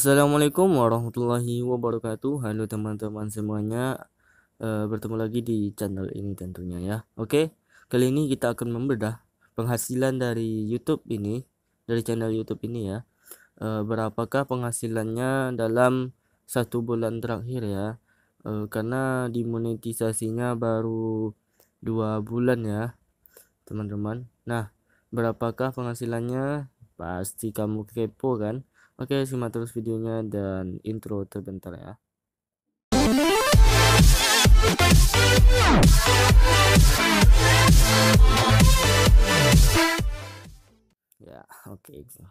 Assalamualaikum warahmatullahi wabarakatuh. Halo teman-teman semuanya, e, bertemu lagi di channel ini tentunya ya. Oke, kali ini kita akan membedah penghasilan dari YouTube ini, dari channel YouTube ini ya. E, berapakah penghasilannya dalam satu bulan terakhir ya? E, karena dimonetisasinya baru dua bulan ya, teman-teman. Nah, berapakah penghasilannya? Pasti kamu kepo kan? Oke, simak terus videonya dan intro terbentar ya. Ya, oke. Okay. Gitu. Uh,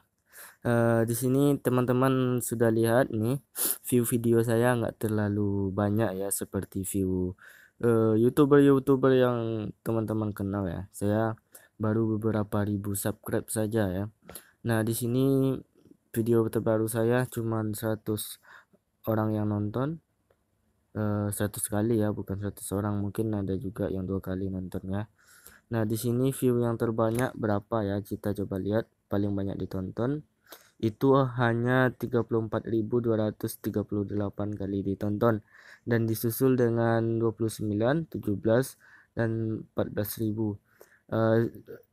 eh, di sini teman-teman sudah lihat nih view video saya nggak terlalu banyak ya seperti view eh, youtuber-youtuber uh, YouTuber -YouTuber yang teman-teman kenal ya. Saya baru beberapa ribu subscribe saja ya. Nah, di sini video terbaru saya cuma 100 orang yang nonton uh, eh, 100 kali ya bukan 100 orang mungkin ada juga yang dua kali nonton ya nah di sini view yang terbanyak berapa ya kita coba lihat paling banyak ditonton itu hanya 34.238 kali ditonton dan disusul dengan 29, 17 dan 14.000 uh, eh,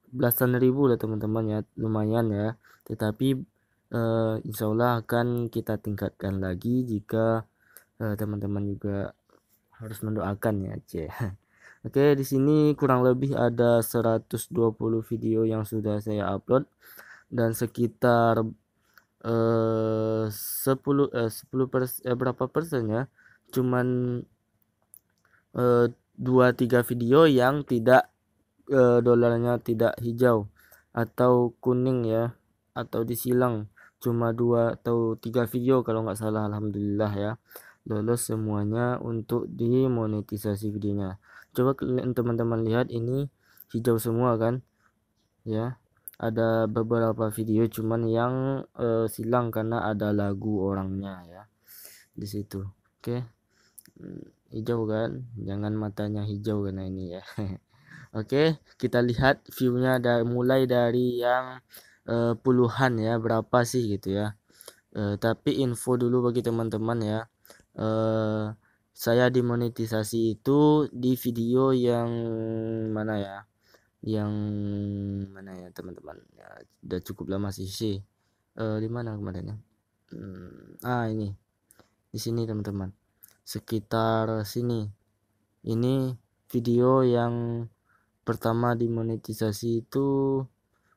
belasan ribu lah teman-teman ya lumayan ya tetapi uh, insya Allah akan kita tingkatkan lagi jika eh, teman-teman uh, juga harus mendoakan ya C. Oke, di sini kurang lebih ada 120 video yang sudah saya upload dan sekitar eh, 10 eh, 10 pers, eh, berapa persen ya? Cuman eh, dua uh, tiga video yang tidak eh, dolarnya tidak hijau atau kuning ya atau disilang cuma dua atau tiga video kalau nggak salah alhamdulillah ya lolos semuanya untuk dimonetisasi videonya coba kalian teman-teman lihat ini hijau semua kan ya ada beberapa video cuman yang uh, silang karena ada lagu orangnya ya di situ oke okay. Hmm, hijau kan jangan matanya hijau karena ini ya oke okay. kita lihat viewnya dari mulai dari yang uh, puluhan ya berapa sih gitu ya uh, tapi info dulu bagi teman-teman ya uh, saya dimonetisasi itu di video yang mana ya yang mana ya teman-teman ya udah cukup lama sih sih uh, di mana kemarin ya hmm, ah ini di sini teman-teman sekitar sini ini video yang pertama dimonetisasi itu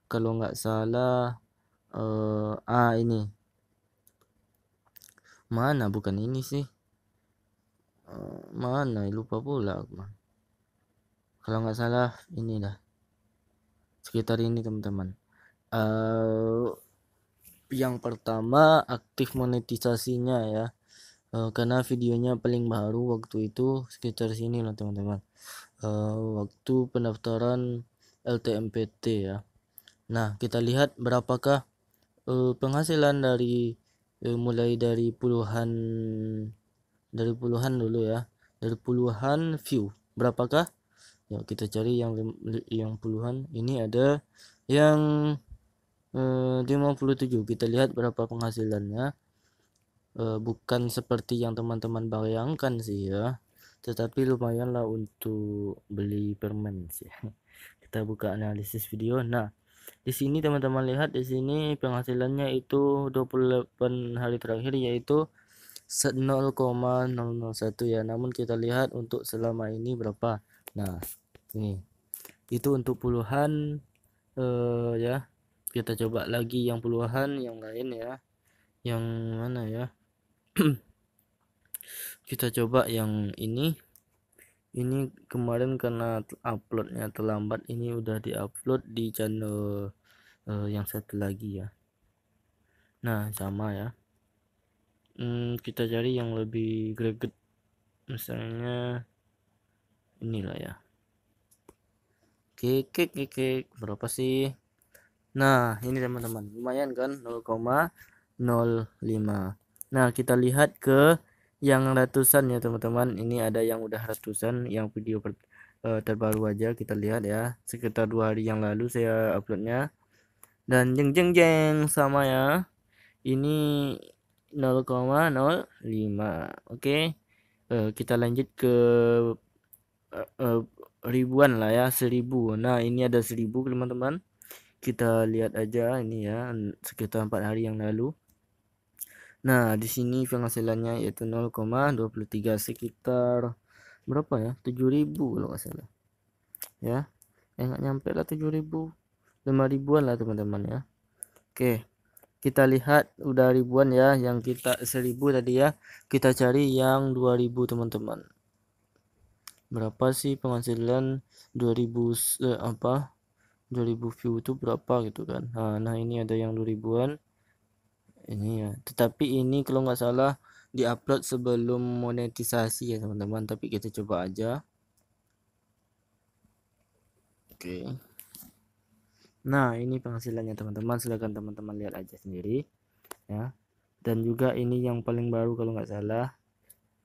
kalau nggak salah uh, ah ini mana bukan ini sih eh, mana lupa pula aku kalau nggak salah ini dah sekitar ini teman-teman uh, yang pertama aktif monetisasinya ya uh, karena videonya paling baru waktu itu sekitar sini lah teman-teman uh, waktu pendaftaran LTMPT ya Nah, kita lihat berapakah uh, penghasilan dari uh, mulai dari puluhan dari puluhan dulu ya. Dari puluhan view. Berapakah? Ya, kita cari yang yang puluhan. Ini ada yang eh, uh, 57. Kita lihat berapa penghasilannya. Uh, bukan seperti yang teman-teman bayangkan sih ya tetapi lumayanlah untuk beli permen sih. Kita buka analisis video. Nah, di sini teman-teman lihat di sini penghasilannya itu 28 hari terakhir yaitu 0,001 ya namun kita lihat untuk selama ini berapa nah ini itu untuk puluhan uh, ya kita coba lagi yang puluhan yang lain ya yang mana ya kita coba yang ini ini kemarin karena uploadnya terlambat ini udah diupload di channel uh, yang satu lagi ya nah sama ya hmm, kita cari yang lebih greget misalnya inilah ya oke oke oke berapa sih nah ini teman-teman lumayan kan 0,05 Nah, kita lihat ke yang ratusan ya, teman-teman. Ini ada yang udah ratusan, yang video eh, terbaru aja kita lihat ya. Sekitar dua hari yang lalu saya uploadnya dan jeng jeng jeng sama ya ini 0,05 oke okay. uh, eh, kita lanjut ke uh, uh, ribuan lah ya seribu nah ini ada seribu teman-teman kita lihat aja ini ya sekitar empat hari yang lalu nah di sini penghasilannya yaitu 0,23 sekitar berapa ya 7000 kalau nggak salah ya eh, nggak nyampe lah 7000 5 ribuan lah teman-teman ya oke kita lihat udah ribuan ya yang kita seribu tadi ya kita cari yang 2000 teman-teman berapa sih penghasilan 2000 eh, apa 2000 view itu berapa gitu kan nah, nah ini ada yang 2000an ini ya tetapi ini kalau nggak salah diupload sebelum monetisasi ya teman-teman tapi kita coba aja oke okay. Nah, ini penghasilannya teman-teman. Silahkan teman-teman lihat aja sendiri. Ya. Dan juga ini yang paling baru kalau nggak salah.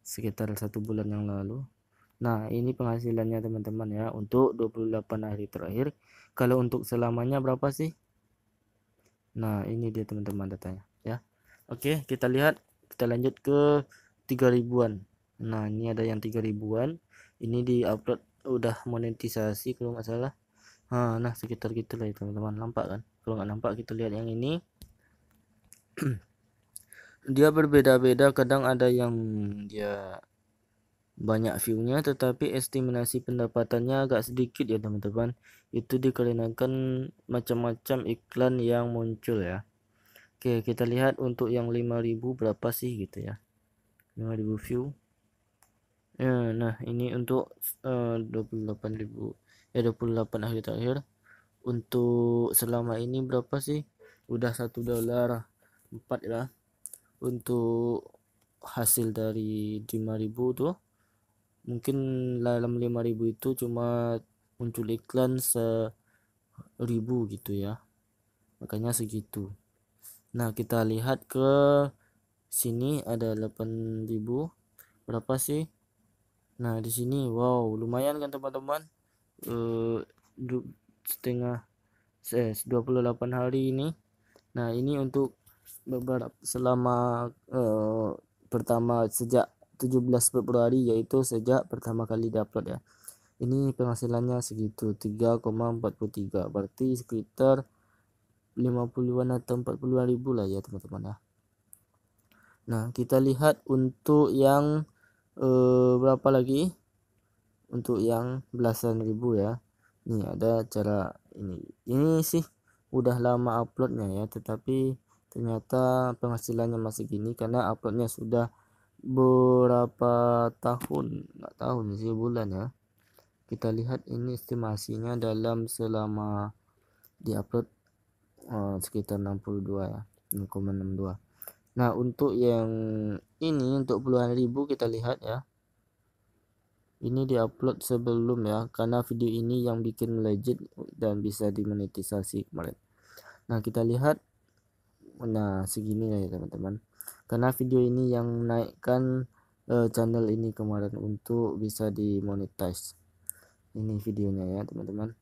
Sekitar satu bulan yang lalu. Nah, ini penghasilannya teman-teman ya. Untuk 28 hari terakhir. Kalau untuk selamanya berapa sih? Nah, ini dia teman-teman datanya. Ya. Oke, kita lihat. Kita lanjut ke 3000-an. Nah, ini ada yang 3000-an. Ini di-upload udah monetisasi kalau nggak salah Ah, nah sekitar gitulah ya teman-teman nampak kan kalau nggak nampak kita lihat yang ini dia berbeda-beda kadang ada yang dia banyak viewnya tetapi estimasi pendapatannya agak sedikit ya teman-teman itu dikarenakan macam-macam iklan yang muncul ya Oke kita lihat untuk yang 5000 berapa sih gitu ya 5000 view ya, nah ini untuk eh, uh, 28000 ya 28 akhir terakhir untuk selama ini berapa sih udah satu dolar empat ya untuk hasil dari 5000 tuh mungkin dalam 5000 itu cuma muncul iklan seribu gitu ya makanya segitu nah kita lihat ke sini ada 8000 berapa sih nah di sini wow lumayan kan teman-teman eh, setengah eh, 28 hari ini nah ini untuk beberapa selama uh, pertama sejak 17 Februari yaitu sejak pertama kali diupload ya ini penghasilannya segitu 3,43 berarti sekitar 50-an atau 40 ribu lah ya teman-teman ya nah kita lihat untuk yang uh, berapa lagi untuk yang belasan ribu ya ini ada cara ini ini sih udah lama uploadnya ya tetapi ternyata penghasilannya masih gini karena uploadnya sudah berapa tahun nggak tahun sih bulan ya kita lihat ini estimasinya dalam selama diupload uh, eh, sekitar 62 ya 0,62 nah untuk yang ini untuk puluhan ribu kita lihat ya ini diupload sebelum ya karena video ini yang bikin legit dan bisa dimonetisasi kemarin nah kita lihat nah segini ya teman-teman karena video ini yang naikkan uh, eh, channel ini kemarin untuk bisa dimonetize ini videonya ya teman-teman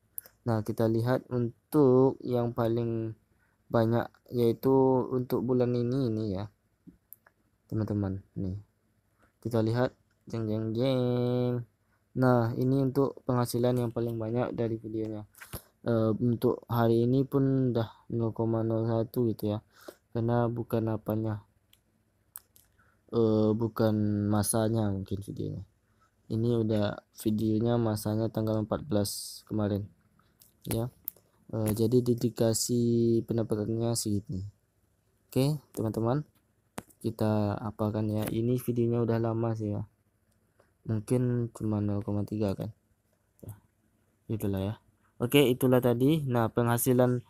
nah kita lihat untuk yang paling banyak yaitu untuk bulan ini ini ya teman-teman nih kita lihat jeng jeng jeng Nah, ini untuk penghasilan yang paling banyak dari videonya. E, untuk hari ini pun udah 0,01 gitu ya. Karena bukan apanya. E, bukan masanya mungkin videonya. Ini udah videonya masanya tanggal 14 kemarin. Ya. E, jadi dedikasi pendapatannya segini. Oke, teman-teman. Kita apakan ya. Ini videonya udah lama sih ya mungkin cuma 0,3 kan ya, itulah ya oke itulah tadi nah penghasilan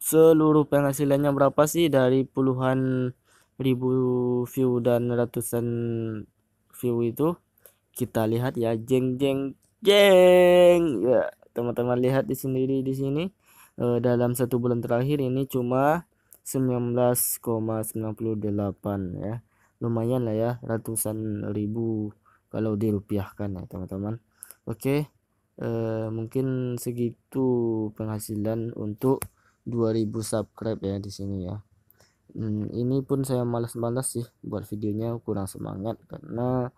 seluruh penghasilannya berapa sih dari puluhan ribu view dan ratusan view itu kita lihat ya jeng jeng jeng ya teman-teman lihat di sendiri di sini e, dalam satu bulan terakhir ini cuma 19,98 ya lumayan lah ya ratusan ribu kalau dirupiahkan ya teman-teman oke okay. Eh, mungkin segitu penghasilan untuk 2000 subscribe ya di sini ya hmm, ini pun saya malas-malas sih buat videonya kurang semangat karena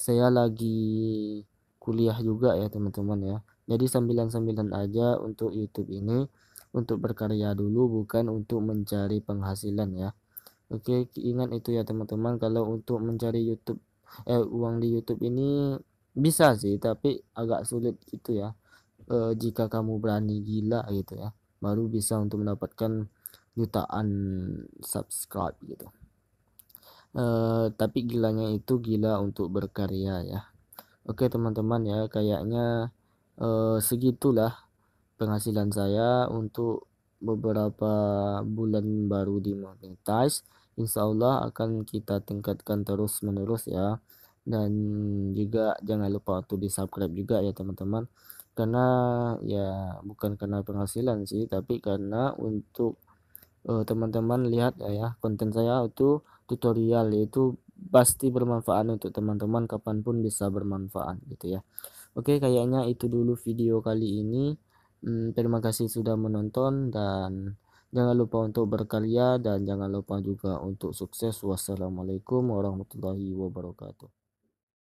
saya lagi kuliah juga ya teman-teman ya jadi sambilan-sambilan aja untuk YouTube ini untuk berkarya dulu bukan untuk mencari penghasilan ya Oke, ingat itu ya teman-teman kalau untuk mencari YouTube eh uang di YouTube ini bisa sih tapi agak sulit gitu ya e, jika kamu berani gila gitu ya baru bisa untuk mendapatkan jutaan subscribe gitu e, tapi gilanya itu gila untuk berkarya ya oke teman-teman ya kayaknya e, segitulah penghasilan saya untuk beberapa bulan baru di monetize insya Allah akan kita tingkatkan terus menerus ya dan juga jangan lupa untuk di subscribe juga ya teman-teman karena ya bukan karena penghasilan sih tapi karena untuk eh, teman-teman uh, lihat ya, ya konten saya itu tutorial itu pasti bermanfaat untuk teman-teman kapanpun bisa bermanfaat gitu ya oke kayaknya itu dulu video kali ini hmm, terima kasih sudah menonton dan Jangan lupa untuk berkarya dan jangan lupa juga untuk sukses. Wassalamualaikum warahmatullahi wabarakatuh.